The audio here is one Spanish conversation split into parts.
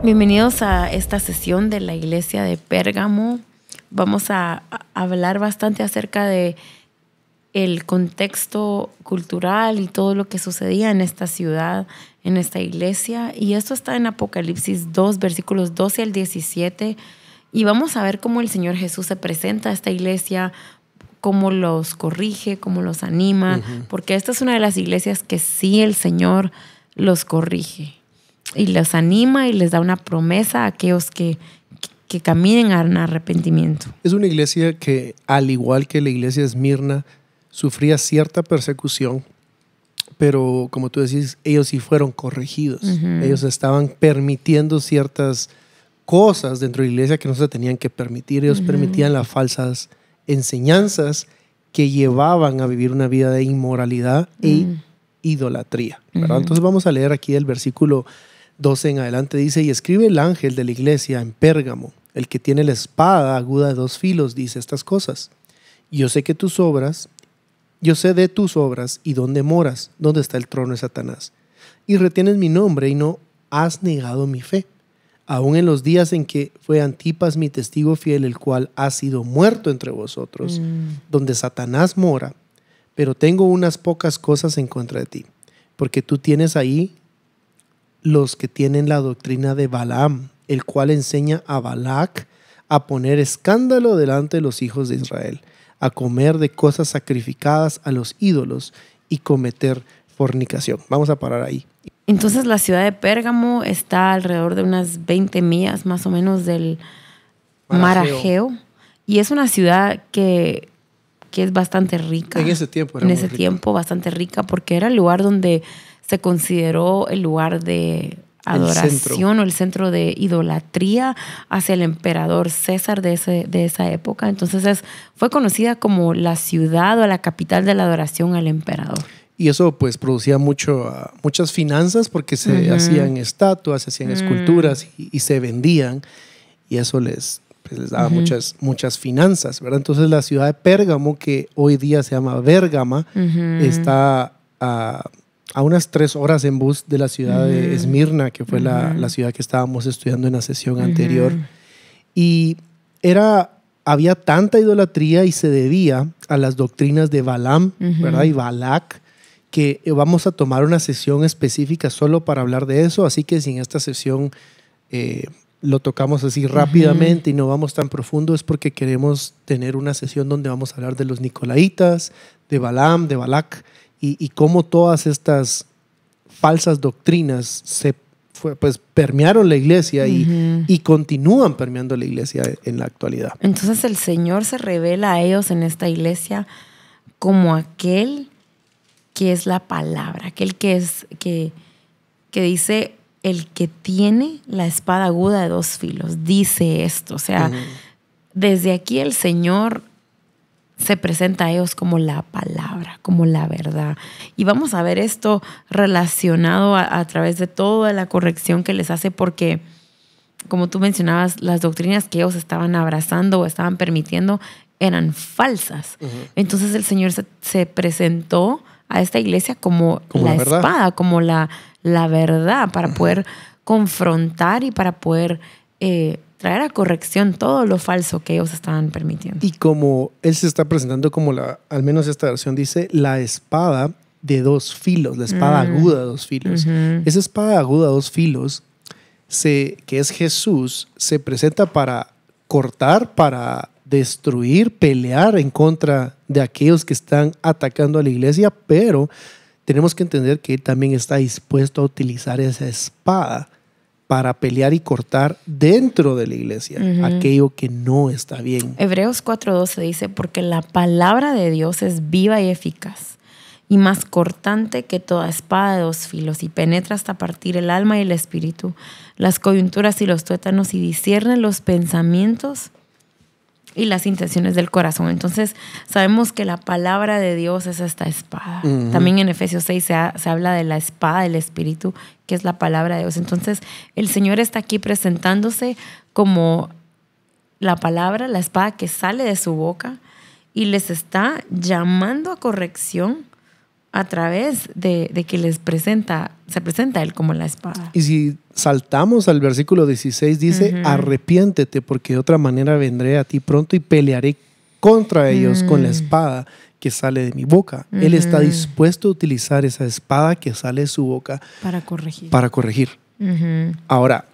Bienvenidos a esta sesión de la iglesia de Pérgamo. Vamos a hablar bastante acerca de el contexto cultural y todo lo que sucedía en esta ciudad, en esta iglesia. Y esto está en Apocalipsis 2, versículos 12 al 17. Y vamos a ver cómo el Señor Jesús se presenta a esta iglesia, cómo los corrige, cómo los anima, porque esta es una de las iglesias que sí el Señor los corrige y los anima y les da una promesa a aquellos que, que, caminen a arrepentimiento. Es una iglesia que, al igual que la iglesia de Esmirna, sufría cierta persecución, pero como tú decís, ellos sí fueron corregidos. Ellos estaban permitiendo ciertas cosas dentro de la iglesia que no se tenían que permitir. Ellos permitían las falsas enseñanzas que llevaban a vivir una vida de inmoralidad e idolatría. Entonces vamos a leer aquí el versículo 12 en adelante dice, y escribe el ángel de la iglesia en Pérgamo, el que tiene la espada aguda de dos filos, dice estas cosas. Yo sé que tus obras, yo sé de tus obras y dónde moras, dónde está el trono de Satanás. Y retienes mi nombre y no has negado mi fe. Aún en los días en que fue Antipas mi testigo fiel, el cual ha sido muerto entre vosotros, mm. donde Satanás mora, pero tengo unas pocas cosas en contra de ti, porque tú tienes ahí los que tienen la doctrina de Balaam, el cual enseña a Balac a poner escándalo delante de los hijos de Israel, a comer de cosas sacrificadas a los ídolos y cometer fornicación. Vamos a parar ahí. Entonces la ciudad de Pérgamo está alrededor de unas 20 millas más o menos del Marajeo. y es una ciudad que, es bastante rica. En ese tiempo era En ese tiempo bastante rica porque era el lugar donde se consideró el lugar de adoración o el centro de idolatría hacia el emperador César de, de esa época. Entonces fue conocida como la ciudad o la capital de la adoración al emperador. Y eso pues producía mucho, ah, muchas finanzas porque se hacían estatuas, se hacían mm. esculturas y, se vendían y eso les, pues, daba muchas, muchas finanzas, ¿verdad? Entonces la ciudad de Pérgamo, que hoy día se llama Bérgama, está a unas tres horas en bus de la ciudad de Esmirna, que fue la, ciudad que estábamos estudiando en la sesión anterior. Y era, había tanta idolatría y se debía a las doctrinas de Balaam, ¿verdad? Y Balak, que vamos a tomar una sesión específica solo para hablar de eso. Así que si en esta sesión... Eh, lo tocamos así rápidamente y no vamos tan profundo es porque queremos tener una sesión donde vamos a hablar de los Nicolaitas, de Balaam, de Balak y, cómo todas estas falsas doctrinas se pues permearon la iglesia y, continúan permeando la iglesia en la actualidad. Entonces el Señor se revela a ellos en esta iglesia como aquel que es la palabra, aquel que es que, que dice el que tiene la espada aguda de dos filos, dice esto. O sea, desde aquí el Señor se presenta a ellos como la palabra, como la verdad. Y vamos a ver esto relacionado a, través de toda la corrección que les hace porque, como tú mencionabas, las doctrinas que ellos estaban abrazando o estaban permitiendo eran falsas. Entonces el Señor se, presentó a esta iglesia como, la, espada, como la, la verdad, para poder confrontar y para poder eh, traer a corrección todo lo falso que ellos estaban permitiendo. Y como él se está presentando como la, al menos esta versión dice, la espada de dos filos, la espada mm. aguda de dos filos. Esa espada aguda de dos filos, se, que es Jesús, se presenta para cortar, para destruir, pelear en contra de aquellos que están atacando a la iglesia, pero tenemos que entender que también está dispuesto a utilizar esa espada para pelear y cortar dentro de la iglesia aquello que no está bien. Hebreos 4:12 dice, porque la palabra de Dios es viva y eficaz y más cortante que toda espada de dos filos y penetra hasta partir el alma y el espíritu, las coyunturas y los tuétanos y discierne los pensamientos y las intenciones del corazón. Entonces, sabemos que la palabra de Dios es esta espada. También en Efesios 6 se habla de la espada del Espíritu, que es la palabra de Dios. Entonces, el Señor está aquí presentándose como la palabra, la espada que sale de su boca y les está llamando a corrección a través de, que les presenta, se presenta él como la espada. Y si saltamos al versículo 16, dice, arrepiéntete porque de otra manera vendré a ti pronto y pelearé contra ellos con la mm. espada que sale de mi boca. Él está dispuesto a utilizar esa espada que sale de su boca para corregir. Para corregir. Ahora,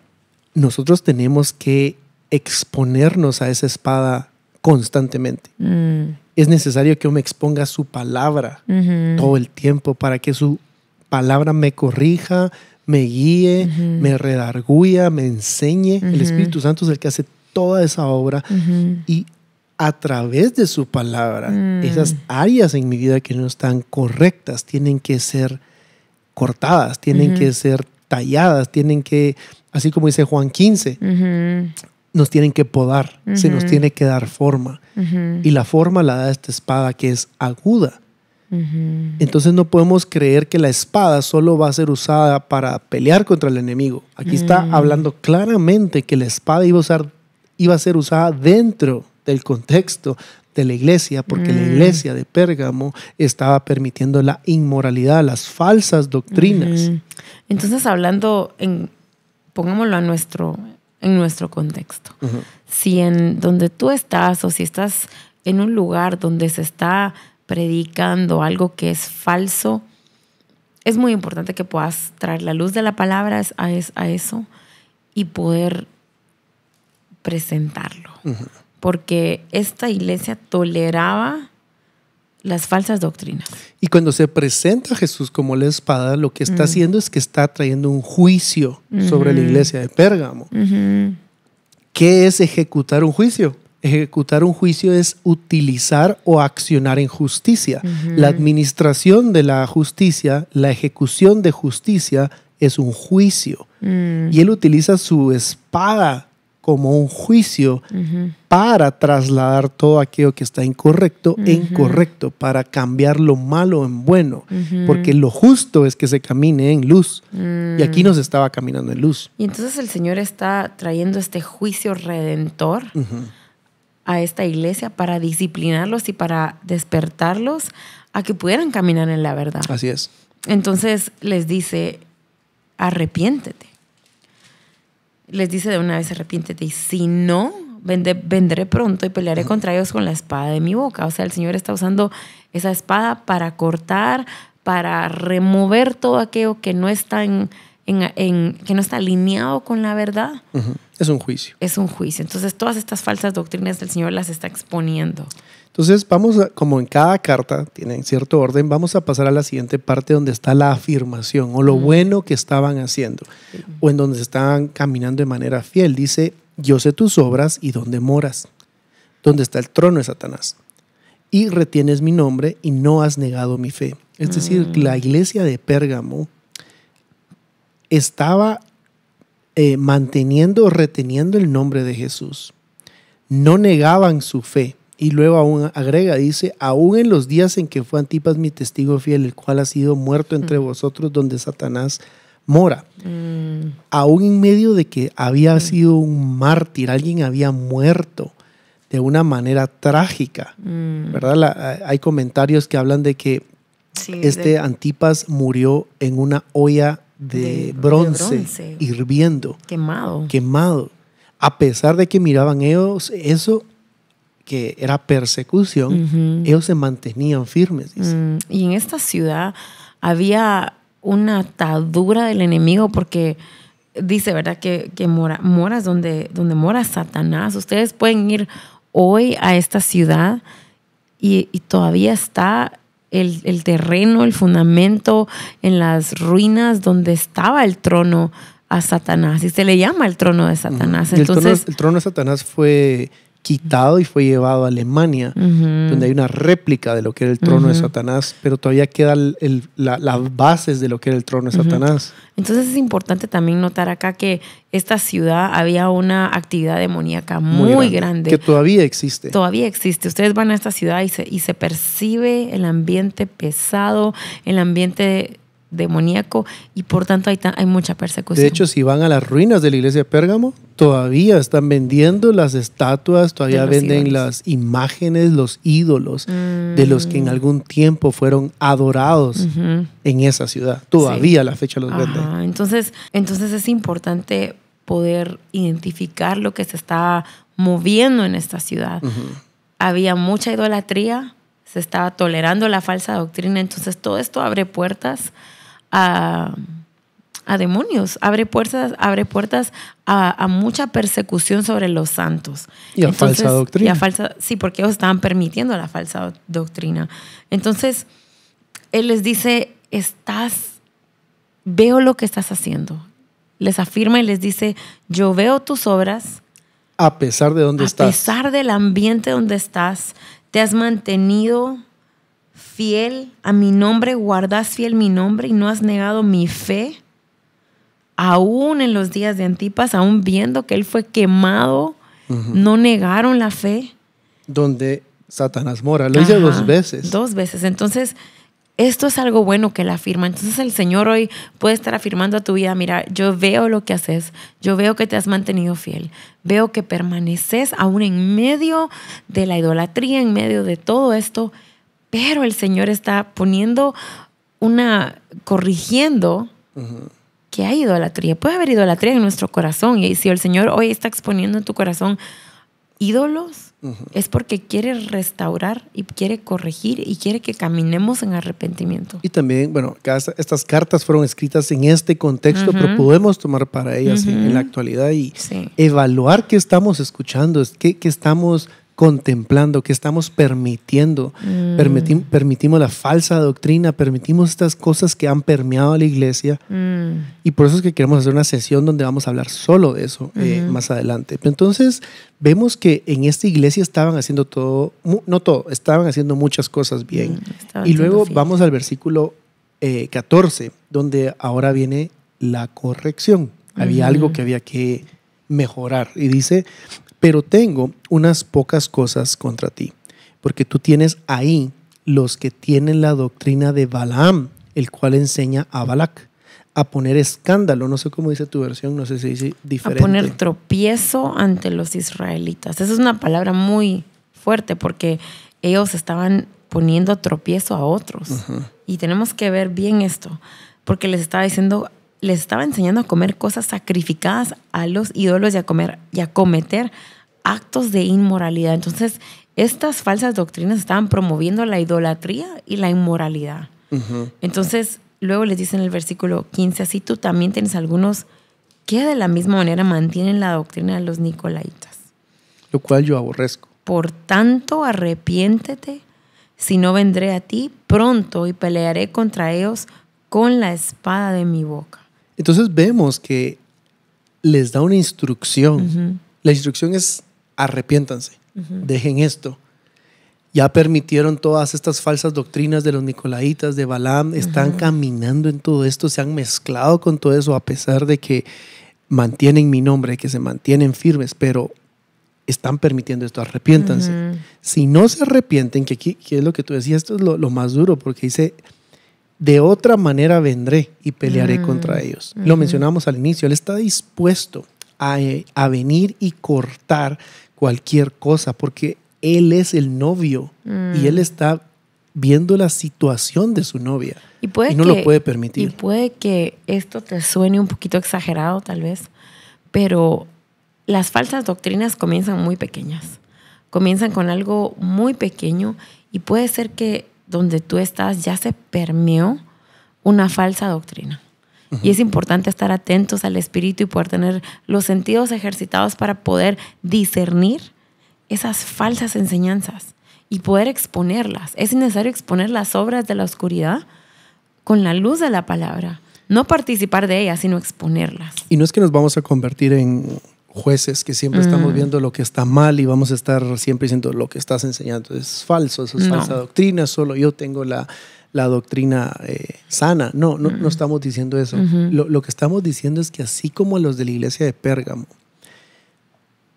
nosotros tenemos que exponernos a esa espada constantemente. Mm es necesario que uno me exponga su palabra todo el tiempo para que su palabra me corrija, me guíe, me redarguya, me enseñe. El Espíritu Santo es el que hace toda esa obra y a través de su palabra, mm. esas áreas en mi vida que no están correctas tienen que ser cortadas, tienen que ser talladas, tienen que, así como dice Juan 15, nos tienen que podar, se nos tiene que dar forma. Y la forma la da esta espada que es aguda. Entonces no podemos creer que la espada solo va a ser usada para pelear contra el enemigo. Aquí está hablando claramente que la espada iba a, iba a ser usada dentro del contexto de la iglesia, porque la mm. iglesia de Pérgamo estaba permitiendo la inmoralidad, las falsas doctrinas. Entonces hablando en, pongámoslo a nuestro, en nuestro contexto. Si en donde tú estás o si estás en un lugar donde se está predicando algo que es falso, es muy importante que puedas traer la luz de la palabra a, a eso y poder presentarlo. Porque esta iglesia toleraba las falsas doctrinas. Y cuando se presenta a Jesús como la espada, lo que está mm. haciendo es que está trayendo un juicio sobre la mm-hmm. iglesia de Pérgamo. Mm-hmm. ¿Qué es ejecutar un juicio? Ejecutar un juicio es utilizar o accionar en justicia. Mm-hmm. La administración de la justicia, la ejecución de justicia es un juicio. Mm. Y él utiliza su espada como un juicio para trasladar todo aquello que está incorrecto en incorrecto, para cambiar lo malo en bueno, porque lo justo es que se camine en luz. Y aquí mm. nos estaba caminando en luz. Y entonces el Señor está trayendo este juicio redentor a esta iglesia para disciplinarlos y para despertarlos a que pudieran caminar en la verdad. Así es. Entonces les dice, arrepiéntete les dice de una vez arrepiéntete y si no, vendré pronto y pelearé contra ellos con la espada de mi boca. O sea, el Señor está usando esa espada para cortar, para remover todo aquello que no está en, que no está alineado con la verdad. Es un juicio. Es un juicio. Entonces todas estas falsas doctrinas del Señor las está exponiendo. Entonces, vamos, como en cada carta tienen cierto orden, vamos a pasar a la siguiente parte donde está la afirmación o lo bueno que estaban haciendo o en donde estaban caminando de manera fiel. Dice, yo sé tus obras y dónde moras, dónde está el trono de Satanás. Y retienes mi nombre y no has negado mi fe. Es decir, mm. la iglesia de Pérgamo estaba manteniendo eh, manteniendo, reteniendo el nombre de Jesús. No negaban su fe y luego aún agrega, dice, aún en los días en que fue Antipas mi testigo fiel, el cual ha sido muerto entre mm. vosotros donde Satanás mora, mm. aún en medio de que había mm. sido un mártir, alguien había muerto de una manera trágica, ¿verdad? Eh, hay comentarios que hablan de que este Antipas murió en una olla de, bronce, de bronce, hirviendo, quemado. quemado. A pesar de que miraban ellos eso, que era persecución, ellos se mantenían firmes. Mm, y en esta ciudad había una atadura del enemigo porque dice, ¿verdad? Que, mora, moras donde, donde mora Satanás. Ustedes pueden ir hoy a esta ciudad y, todavía está el, terreno, el fundamento en las ruinas donde estaba el trono a Satanás. Y se le llama el trono de Satanás. Entonces, el trono de Satanás fue quitado y fue llevado a Alemania, donde hay una réplica de lo que era el trono de Satanás, pero todavía quedan las bases de lo que era el trono de Satanás. Entonces es importante también notar acá que esta ciudad había una actividad demoníaca muy, grande, Que todavía existe. Todavía existe. Ustedes van a esta ciudad y se, y se percibe el ambiente pesado, el ambiente demoníaco y por tanto hay, mucha persecución. De hecho, si van a las ruinas de la iglesia de Pérgamo, todavía están vendiendo las estatuas, todavía venden las imágenes, los ídolos de los que en mm. algún tiempo fueron adorados en esa ciudad. Todavía la fecha los venden. Entonces, entonces es importante poder identificar lo que se está moviendo en esta ciudad. Había mucha idolatría, se estaba tolerando la falsa doctrina, entonces todo esto abre puertas a, demonios, abre puertas, abre puertas a, mucha persecución sobre los santos. Y a falsa doctrina. sí, porque ellos estaban permitiendo la falsa doctrina. Entonces, Él les dice, estás, veo lo que estás haciendo. Les afirma y les dice, yo veo tus obras. A pesar de dónde estás. A pesar del ambiente donde estás, te has mantenido fiel a mi nombre, guardas fiel mi nombre y no has negado mi fe, aún en los días de Antipas, aún viendo que él fue quemado, no negaron la fe. Donde Satanás mora, lo hizo dos veces. Dos veces, entonces esto es algo bueno que la afirma. Entonces el Señor hoy puede estar afirmando a tu vida, mira, yo veo lo que haces, yo veo que te has mantenido fiel, veo que permaneces aún en medio de la idolatría, en medio de todo esto, pero el Señor está poniendo una, corrigiendo que hay idolatría. Puede haber idolatría en nuestro corazón. Y si el Señor hoy está exponiendo en tu corazón ídolos, es porque quiere restaurar y quiere corregir y quiere que caminemos en arrepentimiento. Y también, bueno, estas cartas fueron escritas en este contexto, pero podemos tomar para ellas en, la actualidad y evaluar qué estamos escuchando, qué, qué estamos contemplando, que estamos permitiendo. Mm. permitimos la falsa doctrina, permitimos estas cosas que han permeado a la iglesia. Mm. Y por eso es que queremos hacer una sesión donde vamos a hablar solo de eso eh, más adelante. entonces vemos que en esta iglesia estaban haciendo todo, no todo, estaban haciendo muchas cosas bien. Mm, y luego vamos al versículo 14, eh, donde ahora viene la corrección. Había algo que había que mejorar. Y dice, pero tengo unas pocas cosas contra ti, porque tú tienes ahí los que tienen la doctrina de Balaam, el cual enseña a Balak a poner escándalo, no sé cómo dice tu versión, no sé si dice diferente. A poner tropiezo ante los israelitas. Esa es una palabra muy fuerte porque ellos estaban poniendo tropiezo a otros. Y tenemos que ver bien esto, porque les estaba diciendo les estaba enseñando a comer cosas sacrificadas a los ídolos y a, comer, y a cometer actos de inmoralidad. Entonces, estas falsas doctrinas estaban promoviendo la idolatría y la inmoralidad. Entonces, luego les dice en el versículo 15, así tú también tienes algunos que de la misma manera mantienen la doctrina de los nicolaitas. Lo cual yo aborrezco. Por tanto, arrepiéntete, si no vendré a ti pronto y pelearé contra ellos con la espada de mi boca. Entonces vemos que les da una instrucción. La instrucción es arrepiéntanse, dejen esto. Ya permitieron todas estas falsas doctrinas de los nicolaitas, de Balaam, están caminando en todo esto, se han mezclado con todo eso, a pesar de que mantienen mi nombre, que se mantienen firmes, pero están permitiendo esto, arrepiéntanse. Si no se arrepienten, que aquí que es lo que tú decías, esto es lo más duro, porque dice, de otra manera vendré y pelearé mm. contra ellos. Lo mencionamos al inicio, Él está dispuesto a, venir y cortar cualquier cosa porque Él es el novio y mm. Él está viendo la situación de su novia y, no lo puede permitir. Y puede que esto te suene un poquito exagerado tal vez, pero las falsas doctrinas comienzan muy pequeñas, comienzan con algo muy pequeño y puede ser que donde tú estás ya se permeó una falsa doctrina. Y es importante estar atentos al espíritu y poder tener los sentidos ejercitados para poder discernir esas falsas enseñanzas y poder exponerlas. Es necesario exponer las obras de la oscuridad con la luz de la palabra. No participar de ellas, sino exponerlas. Y no es que nos vamos a convertir en jueces que siempre estamos mm. viendo lo que está mal y vamos a estar siempre diciendo lo que estás enseñando es falso, eso es falsa doctrina, solo yo tengo la, la doctrina eh, sana. No, no, no, mm. estamos diciendo eso. lo, que estamos diciendo es que así como los de la iglesia de Pérgamo,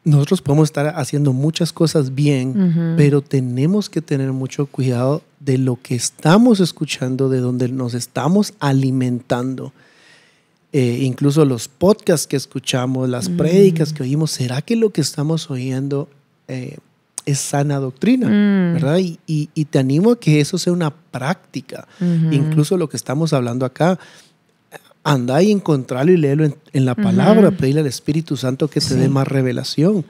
nosotros podemos estar haciendo muchas cosas bien, pero tenemos que tener mucho cuidado de lo que estamos escuchando, de donde nos estamos alimentando. Eh, incluso los podcasts que escuchamos, las mm. prédicas que oímos, ¿será que lo que estamos oyendo eh, es sana doctrina? Mm. ¿Verdad? Y, te animo a que eso sea una práctica. Incluso lo que estamos hablando acá, anda y encontrarlo y léelo en, la palabra, pídele al Espíritu Santo que te dé más revelación.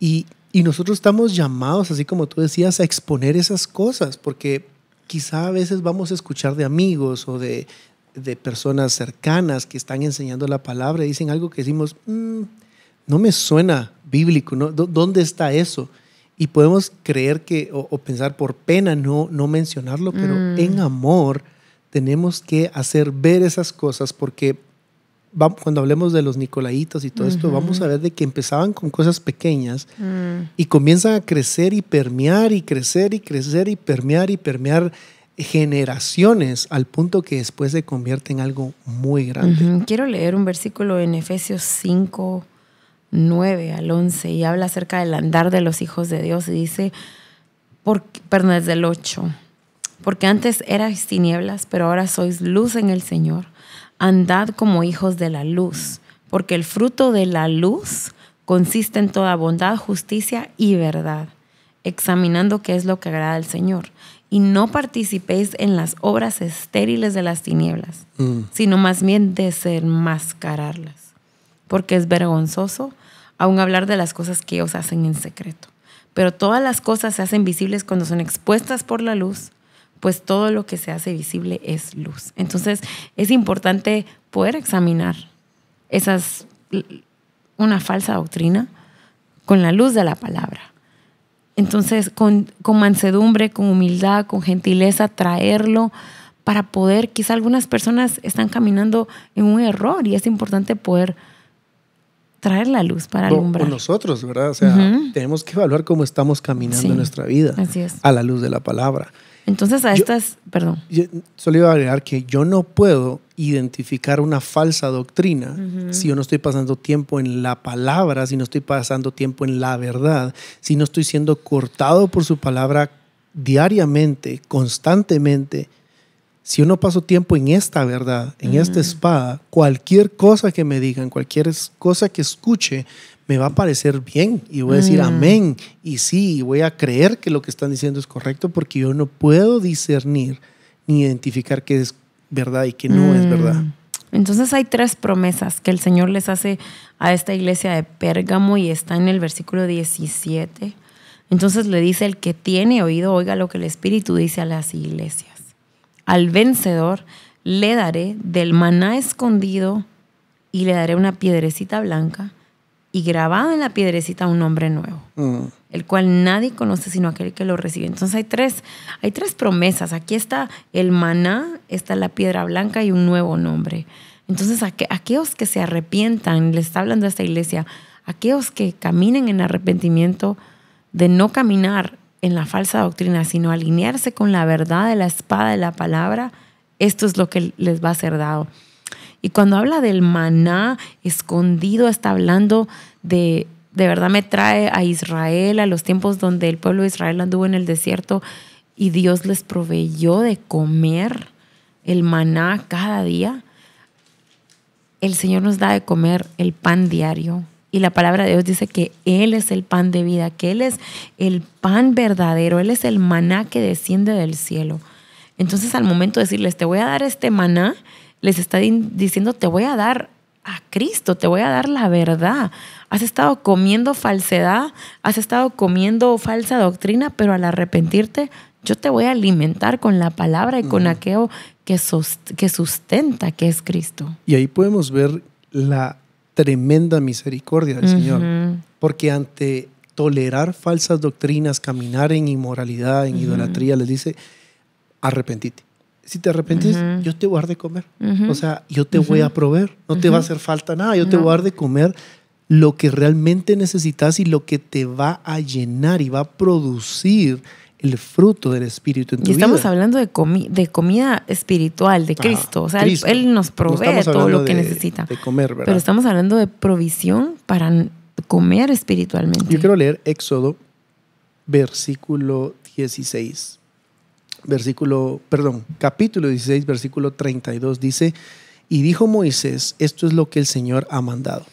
y nosotros estamos llamados, así como tú decías, a exponer esas cosas, porque quizá a veces vamos a escuchar de amigos o de, de personas cercanas que están enseñando la palabra, y dicen algo que decimos, mm, no me suena bíblico, ¿no? ¿dónde está eso? Y podemos creer que, o, pensar por pena no, no mencionarlo, pero mm. en amor tenemos que hacer ver esas cosas porque cuando hablemos de los Nicolaitos y todo esto, vamos a ver de que empezaban con cosas pequeñas mm. y comienzan a crecer y permear y crecer y crecer y permear y permear generaciones al punto que después se convierte en algo muy grande. Quiero leer un versículo en Efesios 5, 9 al 11 y habla acerca del andar de los hijos de Dios y dice, perdón, desde el 8, porque antes erais tinieblas, pero ahora sois luz en el Señor. Andad como hijos de la luz, porque el fruto de la luz consiste en toda bondad, justicia y verdad, examinando qué es lo que agrada al Señor y no participéis en las obras estériles de las tinieblas, mm. sino más bien desenmascararlas, porque es vergonzoso aún hablar de las cosas que ellos hacen en secreto. Pero todas las cosas se hacen visibles cuando son expuestas por la luz, pues todo lo que se hace visible es luz. Entonces es importante poder examinar esas, una falsa doctrina con la luz de la palabra entonces, con, mansedumbre, con humildad, con gentileza, traerlo para poder, quizá algunas personas están caminando en un error y es importante poder traer la luz para alumbrar. hombre. nosotros, ¿verdad? O sea, tenemos que evaluar cómo estamos caminando en nuestra vida así es. a la luz de la palabra. Entonces, a estas, perdón. solo iba a agregar que yo no puedo identificar una falsa doctrina, si yo no estoy pasando tiempo en la palabra, si no estoy pasando tiempo en la verdad, si no estoy siendo cortado por su palabra diariamente, constantemente, si yo no paso tiempo en esta verdad, en esta espada, cualquier cosa que me digan, cualquier cosa que escuche, me va a parecer bien y voy a decir mm. amén y sí, voy a creer que lo que están diciendo es correcto porque yo no puedo discernir ni identificar qué es verdad y que no es verdad. Mm. Entonces hay tres promesas que el Señor les hace a esta iglesia de Pérgamo y está en el versículo 17. Entonces le dice, el que tiene oído, oiga lo que el Espíritu dice a las iglesias. Al vencedor le daré del maná escondido y le daré una piedrecita blanca y grabado en la piedrecita un nombre nuevo, mm. el cual nadie conoce sino aquel que lo recibe. Entonces hay tres, hay tres promesas. Aquí está el maná, está la piedra blanca y un nuevo nombre. Entonces aquellos que se arrepientan, le está hablando a esta iglesia, aquellos que caminen en arrepentimiento de no caminar en la falsa doctrina, sino alinearse con la verdad de la espada de la palabra, esto es lo que les va a ser dado. Y cuando habla del maná escondido, está hablando de, de verdad me trae a Israel, a los tiempos donde el pueblo de Israel anduvo en el desierto y Dios les proveyó de comer el maná cada día. El Señor nos da de comer el pan diario. Y la palabra de Dios dice que Él es el pan de vida, que Él es el pan verdadero, Él es el maná que desciende del cielo. Entonces al momento de decirles, te voy a dar este maná, les está diciendo, te voy a dar a Cristo, te voy a dar la verdad. Has estado comiendo falsedad, has estado comiendo falsa doctrina, pero al arrepentirte, yo te voy a alimentar con la palabra y con aquello que, que sustenta, que es Cristo. Y ahí podemos ver la tremenda misericordia del Señor, porque ante tolerar falsas doctrinas, caminar en inmoralidad, en idolatría, les dice, arrepentite si te arrepentís, yo te voy a dar de comer. O sea, yo te voy a proveer. No te va a hacer falta nada. Yo te voy a dar de comer lo que realmente necesitas y lo que te va a llenar y va a producir el fruto del Espíritu en tu y estamos hablando de, de comida espiritual, de ah, Cristo. o sea, Él, nos provee todo lo que necesita. comer, Pero estamos hablando de provisión para comer espiritualmente. Yo quiero leer Éxodo, versículo 16 versículo, perdón, capítulo 16, versículo 32 dice, y dijo Moisés, esto es lo que el Señor ha mandado.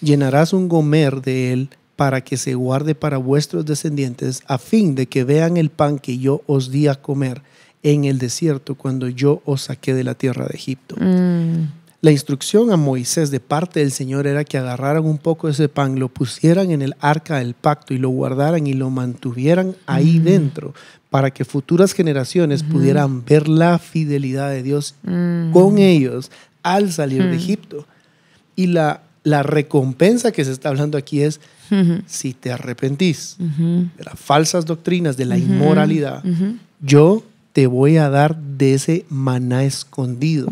Llenarás un gomer de él para que se guarde para vuestros descendientes, a fin de que vean el pan que yo os di a comer en el desierto cuando yo os saqué de la tierra de Egipto. Mm. La instrucción a Moisés de parte del Señor era que agarraran un poco de ese pan, lo pusieran en el arca del pacto y lo guardaran y lo mantuvieran ahí mm. dentro para que futuras generaciones pudieran ver la fidelidad de Dios mm. con ellos al salir de mm. Egipto. Y la, la recompensa que se está hablando aquí es si te arrepentís de las falsas doctrinas, de la inmoralidad, yo te voy a dar de ese maná escondido.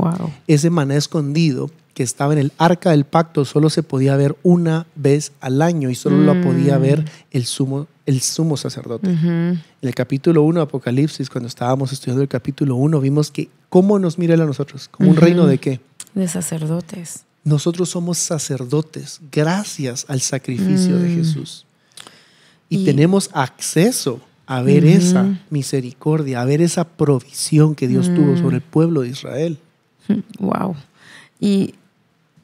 Ese maná escondido que estaba en el arca del pacto solo se podía ver una vez al año y solo lo mm. podía ver el sumo, el sumo sacerdote. En el capítulo 1 de Apocalipsis, cuando estábamos estudiando el capítulo 1, vimos que cómo nos mira a nosotros, como un reino de qué? De sacerdotes. Nosotros somos sacerdotes gracias al sacrificio de mm. Jesús. y tenemos acceso a ver esa misericordia, a ver esa provisión que Dios tuvo mm. sobre el pueblo de Israel. Wow. Y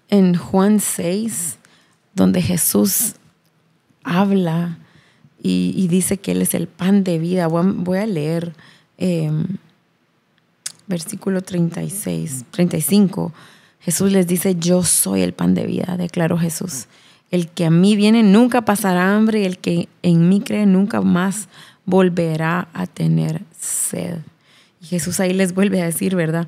en Juan 6, donde Jesús habla y, dice que Él es el pan de vida, voy a, leer em, versículo 36, 35. Jesús les dice, yo soy el pan de vida, declaró Jesús. El que a mí viene nunca pasará hambre y el que en mí cree nunca más volverá a tener sed. Y Jesús ahí les vuelve a decir, ¿verdad?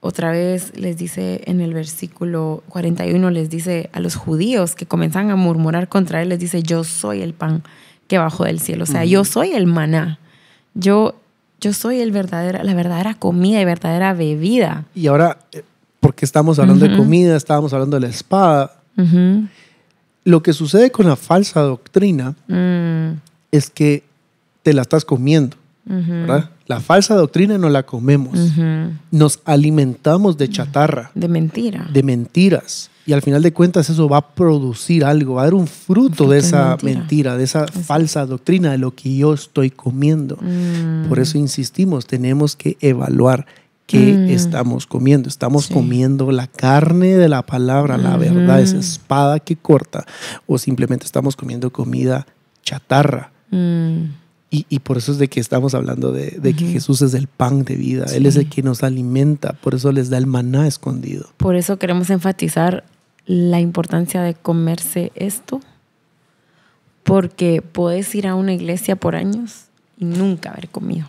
Otra vez les dice en el versículo 41, les dice a los judíos que comenzan a murmurar contra él, les dice, yo soy el pan que bajó del cielo, o sea, yo soy el maná, yo, yo soy el la verdadera comida y verdadera bebida. Y ahora, eh, porque estamos hablando de comida, estábamos hablando de la espada, lo que sucede con la falsa doctrina mm. es que te la estás comiendo. La falsa doctrina no la comemos. Nos alimentamos de chatarra. De mentira. De mentiras. Y al final de cuentas eso va a producir algo, va a dar un fruto, de esa mentira. de esa falsa doctrina, de lo que yo estoy comiendo. Mm. Por eso insistimos, tenemos que evaluar qué mm. estamos comiendo. Estamos comiendo la carne de la palabra, la verdad, esa espada que corta, o simplemente estamos comiendo comida chatarra. Mm. Y, y, por eso es de que estamos hablando de, de que Jesús es el pan de vida, Él es el que nos alimenta, por eso les da el maná escondido. Por eso queremos enfatizar la importancia de comerse esto, porque puedes ir a una iglesia por años y nunca haber comido.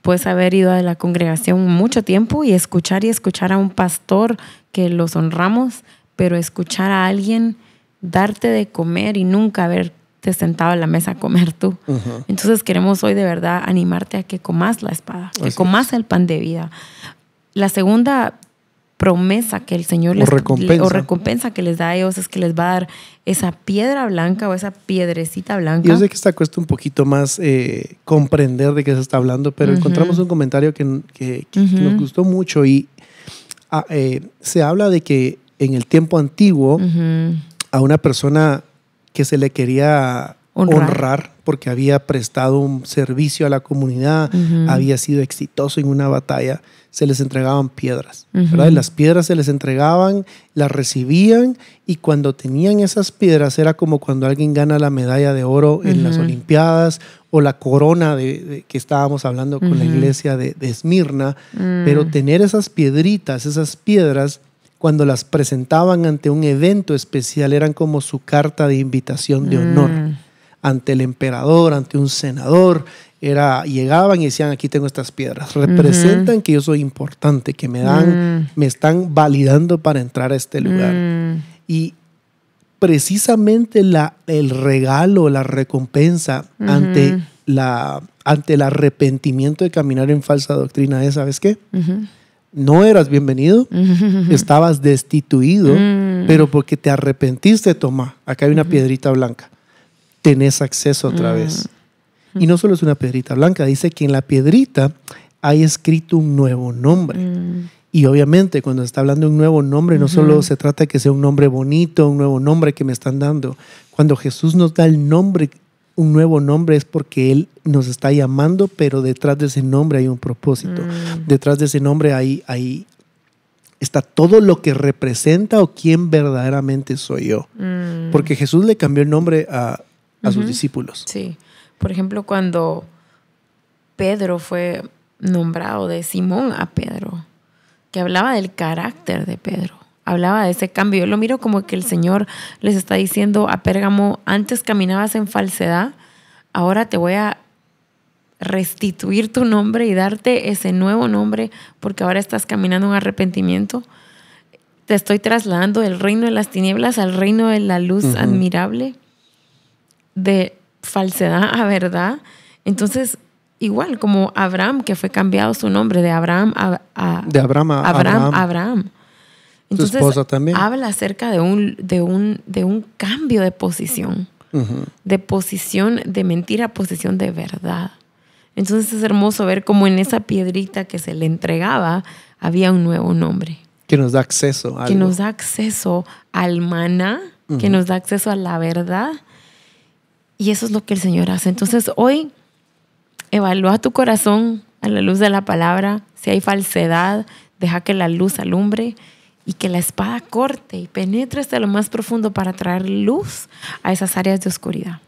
Puedes haber ido a la congregación mucho tiempo y escuchar y escuchar a un pastor que los honramos, pero escuchar a alguien darte de comer y nunca haber comido sentado a la mesa a comer tú. Entonces queremos hoy de verdad animarte a que comas la espada, que comas el pan de vida. La segunda promesa que el Señor les recompensa. o recompensa que les da a ellos es que les va a dar esa piedra blanca o esa piedrecita blanca. Yo sé que está cuesta un poquito más eh, comprender de qué se está hablando, pero encontramos un comentario que, nos gustó mucho y ah, eh, se habla de que en el tiempo antiguo a una persona que se le quería honrar, porque había prestado un servicio a la comunidad, había sido exitoso en una batalla, se les entregaban piedras. las piedras se les entregaban, las recibían y cuando tenían esas piedras era como cuando alguien gana la medalla de oro en las Olimpiadas o la corona de, que estábamos hablando con la iglesia de, de Esmirna, pero mm. tener esas piedritas, esas piedras cuando las presentaban ante un evento especial, eran como su carta de invitación de honor. Mm. Ante el emperador, ante un senador, era, llegaban y decían, aquí tengo estas piedras. Representan que yo soy importante, que me dan, mm. me están validando para entrar a este lugar. Mm. Y precisamente la, el regalo, la recompensa ante, la, ante el arrepentimiento de caminar en falsa doctrina es, ¿sabes qué? no eras bienvenido, estabas destituido, mm. pero porque te arrepentiste, toma, acá hay una piedrita blanca, tenés acceso otra mm. vez. Mm. Y no solo es una piedrita blanca, dice que en la piedrita hay escrito un nuevo nombre. Y obviamente cuando se está hablando de un nuevo nombre, no solo se trata de que sea un nombre bonito, un nuevo nombre que me están dando. Cuando Jesús nos da el nombre un nuevo nombre es porque Él nos está llamando, pero detrás de ese nombre hay un propósito. Mm. Detrás de ese nombre hay, está todo lo que representa o quién verdaderamente soy yo. Mm. Porque Jesús le cambió el nombre a, sus discípulos. Sí. Por ejemplo, cuando Pedro fue nombrado de Simón a Pedro, que hablaba del carácter de Pedro hablaba de ese cambio. Yo lo miro como que el Señor les está diciendo a Pérgamo, antes caminabas en falsedad, ahora te voy a restituir tu nombre y darte ese nuevo nombre porque ahora estás caminando en arrepentimiento. Te estoy trasladando del reino de las tinieblas al reino de la luz admirable, de falsedad a verdad. Entonces, igual como Abraham, que fue cambiado su nombre de Abraham a, de Abraham. Entonces, también. Habla acerca de un, de un, de un cambio de posición. De posición de mentira a posición de verdad. Entonces es hermoso ver cómo en esa piedrita que se le entregaba había un nuevo nombre. Que nos da acceso a Que nos da acceso al maná, que nos da acceso a la verdad. Y eso es lo que el Señor hace. Entonces hoy evalúa tu corazón a la luz de la palabra. Si hay falsedad, deja que la luz alumbre y que la espada corte y penetre hasta lo más profundo para traer luz a esas áreas de oscuridad.